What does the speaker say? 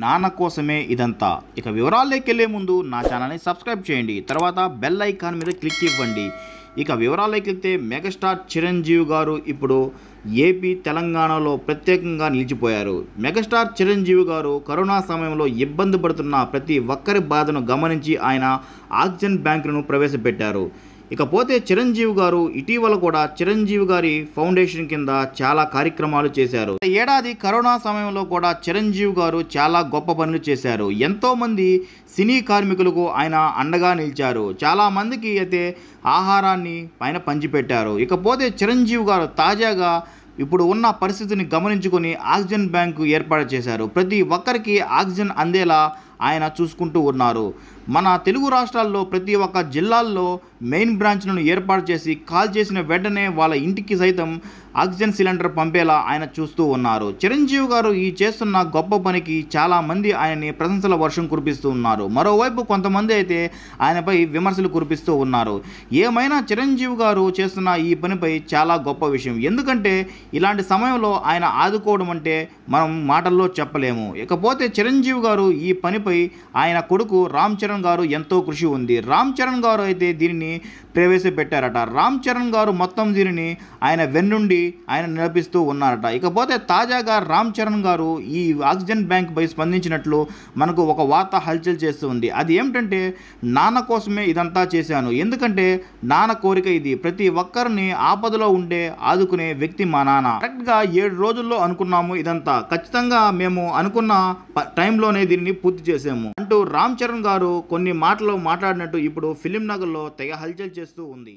నాన్న కోసమే ఇదంతా ఇక వివరాల్లోకి వెళ్ళే ముందు నా ఛానల్ని సబ్స్క్రైబ్ చేయండి తర్వాత బెల్ ఐకాన్ మీద క్లిక్ ఇవ్వండి ఇక వివరాల్లోకి వెళ్తే మెగాస్టార్ చిరంజీవి గారు ఇప్పుడు ఏపీ తెలంగాణలో ప్రత్యేకంగా నిలిచిపోయారు మెగాస్టార్ చిరంజీవి గారు కరోనా సమయంలో ఇబ్బంది పడుతున్న ప్రతి ఒక్కరి బాధను గమనించి ఆయన ఆక్సిజన్ బ్యాంకులను ప్రవేశపెట్టారు ఇకపోతే చిరంజీవి గారు ఇటీవల కూడా చిరంజీవి గారి ఫౌండేషన్ కింద చాలా కార్యక్రమాలు చేశారు ఏడాది కరోనా సమయంలో కూడా చిరంజీవి గారు చాలా గొప్ప పనులు చేశారు ఎంతోమంది సినీ కార్మికులకు ఆయన అండగా నిలిచారు చాలామందికి అయితే ఆహారాన్ని ఆయన పంచిపెట్టారు ఇకపోతే చిరంజీవి గారు తాజాగా ఇప్పుడు ఉన్న పరిస్థితిని గమనించుకొని ఆక్సిజన్ బ్యాంకు ఏర్పాటు చేశారు ప్రతి ఒక్కరికి ఆక్సిజన్ అందేలా ఆయన చూసుకుంటూ ఉన్నారు మన తెలుగు రాష్ట్రాల్లో ప్రతి ఒక్క జిల్లాల్లో మెయిన్ బ్రాంచ్లను ఏర్పాటు చేసి కాల్ చేసిన వెంటనే వాళ్ళ ఇంటికి సైతం ఆక్సిజన్ సిలిండర్ పంపేలా ఆయన చూస్తూ ఉన్నారు చిరంజీవి గారు ఈ చేస్తున్న గొప్ప పనికి చాలామంది ఆయన్ని ప్రశంసల వర్షం కురిపిస్తూ ఉన్నారు మరోవైపు కొంతమంది అయితే ఆయనపై విమర్శలు కురిపిస్తూ ఉన్నారు ఏమైనా చిరంజీవి గారు చేస్తున్న ఈ పనిపై చాలా గొప్ప విషయం ఎందుకంటే ఇలాంటి సమయంలో ఆయన ఆదుకోవడం అంటే మనం మాటల్లో చెప్పలేము ఇకపోతే చిరంజీవి గారు ఈ పనిపై ఆయన కొడుకు రామ్ చరణ్ గారు ఎంతో కృషి ఉంది రామ్ చరణ్ గారు అయితే దీనిని ప్రవేశపెట్టారట రామ్ చరణ్ గారు మొత్తం దీనిని ఆయన వెన్నుండి ఆయన నిలపిస్తూ ఉన్నారట ఇకపోతే తాజాగా రామ్ చరణ్ గారు ఈ ఆక్సిజన్ బ్యాంక్ పై స్పందించినట్లు మనకు ఒక వార్త హల్చల్ చేస్తుంది అది ఏమిటంటే నాన్న కోసమే ఇదంతా చేశాను ఎందుకంటే నాన్న కోరిక ఇది ప్రతి ఒక్కరిని ఆపదలో ఉండే ఆదుకునే వ్యక్తి మా నాన్న కరెక్ట్గా ఏడు రోజుల్లో అనుకున్నాము ఇదంతా ఖచ్చితంగా మేము అనుకున్న టైంలోనే దీన్ని పూర్తి చేసాము అంటూ రామ్ చరణ్ గారు కొన్ని మాటలు మాట్లాడినట్టు ఇప్పుడు ఫిలిం నగర్లో తెగ హల్చల్ చేస్తూ ఉంది